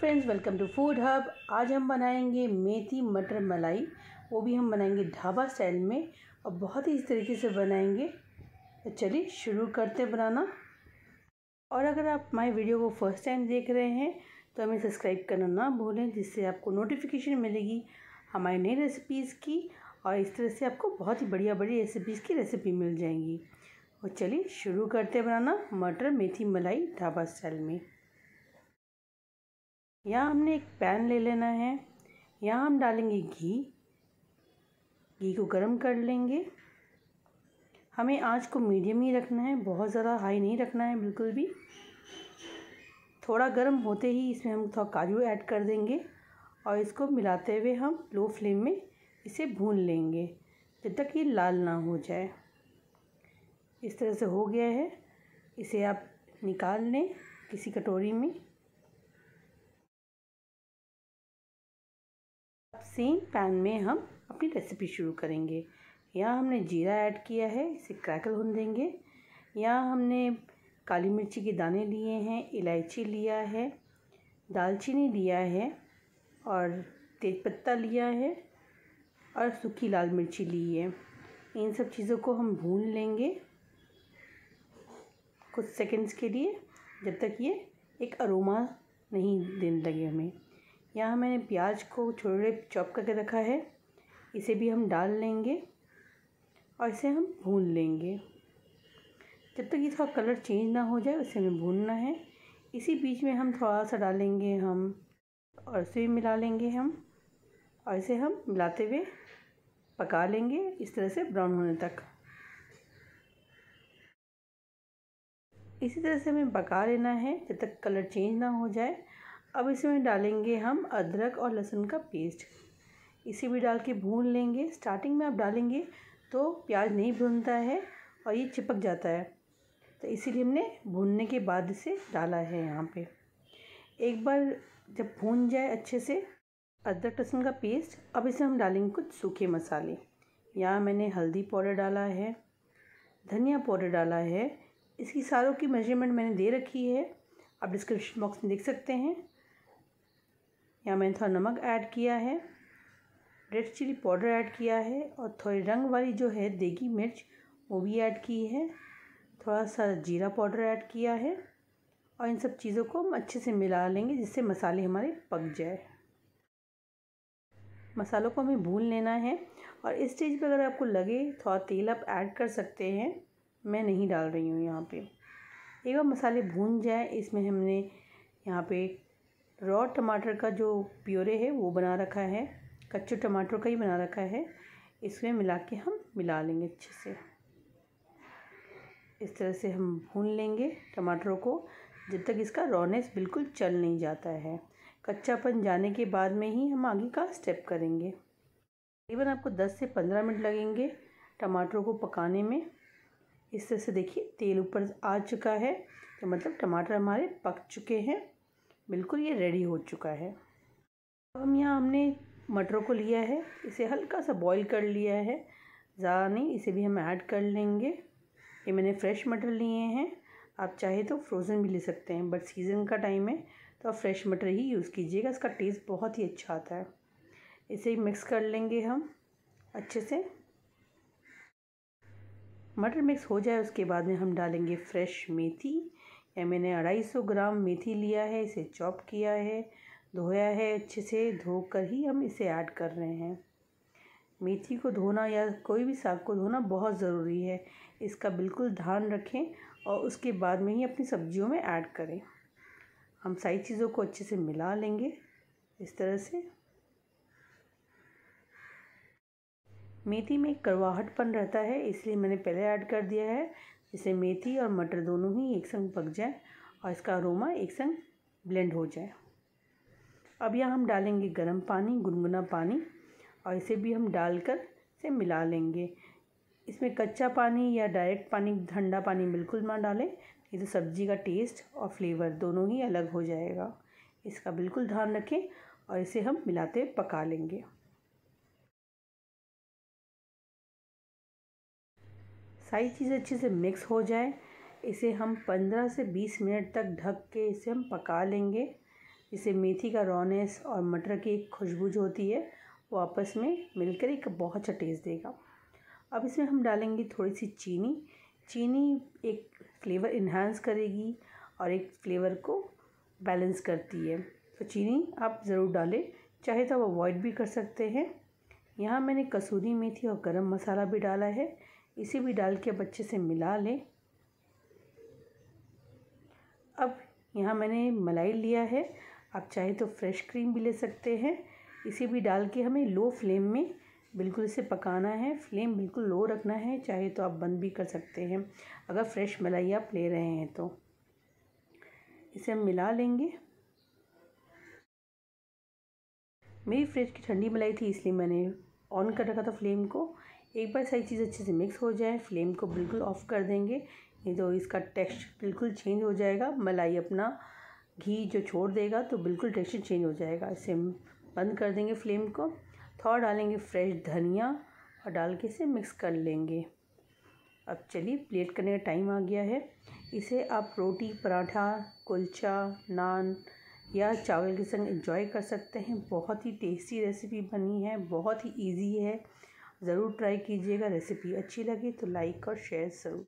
friends welcome to food hub आज हम बनाएंगे मेथी मटर मलाई वो भी हम बनाएंगे ढाबा स्टाइल में और बहुत ही इस तरीके से बनाएंगे तो चलिए शुरू करते बनाना और अगर आप हमारे वीडियो को फर्स्ट टाइम देख रहे हैं तो हमें सब्सक्राइब करना ना भूलें जिससे आपको नोटिफिकेशन मिलेगी हमारी नई रेसिपीज़ की और इस तरह से आपको बहुत ही बढ़िया बड़ी रेसिपीज़ की रेसिपी मिल जाएंगी और तो चलिए शुरू करते बनाना मटर मेथी मलाई ढाबा स्टाइल में यहाँ हमने एक पैन ले लेना है यहाँ हम डालेंगे घी घी को गर्म कर लेंगे हमें आँच को मीडियम ही रखना है बहुत ज़्यादा हाई नहीं रखना है बिल्कुल भी थोड़ा गर्म होते ही इसमें हम थोड़ा काजू ऐड कर देंगे और इसको मिलाते हुए हम लो फ्लेम में इसे भून लेंगे जब तक ये लाल ना हो जाए इस तरह से हो गया है इसे आप निकाल लें किसी कटोरी में सेम पैन में हम अपनी रेसिपी शुरू करेंगे यहाँ हमने जीरा ऐड किया है इसे क्रैकल होने देंगे यहाँ हमने काली मिर्ची के दाने लिए हैं इलायची लिया है दालचीनी लिया है और तेज़पत्ता लिया है और सूखी लाल मिर्ची ली है इन सब चीज़ों को हम भून लेंगे कुछ सेकंड्स के लिए जब तक ये एक अरोमा नहीं देने लगे हमें यहाँ मैंने प्याज को छोटे चॉप करके रखा है इसे भी हम डाल लेंगे और इसे हम भून लेंगे जब तक इसका कलर चेंज ना हो जाए उसे हमें भूनना है इसी बीच में हम थोड़ा सा डालेंगे हम और इसे भी मिला लेंगे हम और इसे हम मिलाते हुए पका लेंगे इस तरह से ब्राउन होने तक इसी तरह से हमें पका लेना है जब तक कलर चेंज ना हो जाए अब इसमें डालेंगे हम अदरक और लहसुन का पेस्ट इसे भी डाल के भून लेंगे स्टार्टिंग में आप डालेंगे तो प्याज नहीं भूनता है और ये चिपक जाता है तो इसीलिए हमने भूनने के बाद इसे डाला है यहाँ पे एक बार जब भून जाए अच्छे से अदरक लहसुन का पेस्ट अब इसे हम डालेंगे कुछ सूखे मसाले यहाँ मैंने हल्दी पाउडर डाला है धनिया पाउडर डाला है इसकी सारों की मेजरमेंट मैंने दे रखी है आप डिस्क्रिप्शन बॉक्स में देख सकते हैं यहाँ मैंने थोड़ा नमक ऐड किया है रेड चिली पाउडर ऐड किया है और थोड़ी रंग वाली जो है देगी मिर्च वो भी ऐड की है थोड़ा सा जीरा पाउडर ऐड किया है और इन सब चीज़ों को हम अच्छे से मिला लेंगे जिससे मसाले हमारे पक जाए मसालों को हमें भून लेना है और इस स्टेज पर अगर आपको लगे थोड़ा तेल आप ऐड कर सकते हैं मैं नहीं डाल रही हूँ यहाँ पे एक बार मसाले भून जाए इसमें हमने यहाँ पे रॉ टमाटर का जो प्योरे है वो बना रखा है कच्चे टमाटर का ही बना रखा है इसमें मिला के हम मिला लेंगे अच्छे से इस तरह से हम भून लेंगे टमाटरों को जब तक इसका रॉनेस बिल्कुल चल नहीं जाता है कच्चापन जाने के बाद में ही हम आगे का स्टेप करेंगे तकरीबन आपको 10 से 15 मिनट लगेंगे टमाटरों को पकाने में इस तरह से देखिए तेल ऊपर आ चुका है तो मतलब टमाटर हमारे पक चुके हैं बिल्कुल ये रेडी हो चुका है अब हम यहाँ हमने मटरों को लिया है इसे हल्का सा बॉईल कर लिया है ज़्यादा नहीं इसे भी हम ऐड कर लेंगे ये मैंने फ्रेश मटर लिए हैं आप चाहे तो फ्रोज़न भी ले सकते हैं बट सीज़न का टाइम है तो आप फ्रेश मटर ही यूज़ कीजिएगा इसका टेस्ट बहुत ही अच्छा आता है इसे मिक्स कर लेंगे हम अच्छे से मटर मिक्स हो जाए उसके बाद में हम डालेंगे फ्रेश मेथी या मैंने अढ़ाई सौ ग्राम मेथी लिया है इसे चॉप किया है धोया है अच्छे से धोकर ही हम इसे ऐड कर रहे हैं मेथी को धोना या कोई भी साग को धोना बहुत ज़रूरी है इसका बिल्कुल ध्यान रखें और उसके बाद में ही अपनी सब्जियों में ऐड करें हम सारी चीज़ों को अच्छे से मिला लेंगे इस तरह से मेथी में करवाहटपन रहता है इसलिए मैंने पहले ऐड कर दिया है जिससे मेथी और मटर दोनों ही एक संग पक जाए और इसका अरोमा एक संग ब्लेंड हो जाए अब यहाँ हम डालेंगे गर्म पानी गुनगुना पानी और इसे भी हम डालकर से मिला लेंगे इसमें कच्चा पानी या डायरेक्ट पानी ठंडा पानी बिल्कुल ना डालें ये तो सब्ज़ी का टेस्ट और फ्लेवर दोनों ही अलग हो जाएगा इसका बिल्कुल ध्यान रखें और इसे हम मिलाते पका लेंगे सारी चीज़ें अच्छे से मिक्स हो जाए इसे हम 15 से 20 मिनट तक ढक के इसे हम पका लेंगे इसे मेथी का रॉनेस और मटर की एक खुशबू जो होती है वो आपस में मिलकर एक बहुत अच्छा टेस्ट देगा अब इसमें हम डालेंगे थोड़ी सी चीनी चीनी एक फ्लेवर इन्हांस करेगी और एक फ्लेवर को बैलेंस करती है तो चीनी आप ज़रूर डालें चाहे तो आप अवॉइड भी कर सकते हैं यहाँ मैंने कसूरी मेथी और गरम मसाला भी डाला है इसे भी डाल के अब अच्छे से मिला लें अब यहाँ मैंने मलाई लिया है आप चाहे तो फ्रेश क्रीम भी ले सकते हैं इसे भी डाल के हमें लो फ्लेम में बिल्कुल इसे पकाना है फ्लेम बिल्कुल लो रखना है चाहे तो आप बंद भी कर सकते हैं अगर फ्रेश मलाई आप ले रहे हैं तो इसे हम मिला लेंगे मेरी फ्रिज की ठंडी मलाई थी इसलिए मैंने ऑन कर रखा था फ्लेम को एक बार सारी चीज़ अच्छे से मिक्स हो जाए फ्लेम को बिल्कुल ऑफ़ कर देंगे नहीं तो इसका टेक्सचर बिल्कुल चेंज हो जाएगा मलाई अपना घी जो छोड़ देगा तो बिल्कुल टेक्स्ट चेंज हो जाएगा इसे बंद कर देंगे फ्लेम को थोड़ा डालेंगे फ्रेश धनिया और डाल के इसे मिक्स कर लेंगे अब चलिए प्लेट करने का टाइम आ गया है इसे आप रोटी पराठा कुलचा नान या चावल के संग एंजॉय कर सकते हैं बहुत ही टेस्टी रेसिपी बनी है बहुत ही इजी है ज़रूर ट्राई कीजिएगा रेसिपी अच्छी लगी तो लाइक और शेयर ज़रूर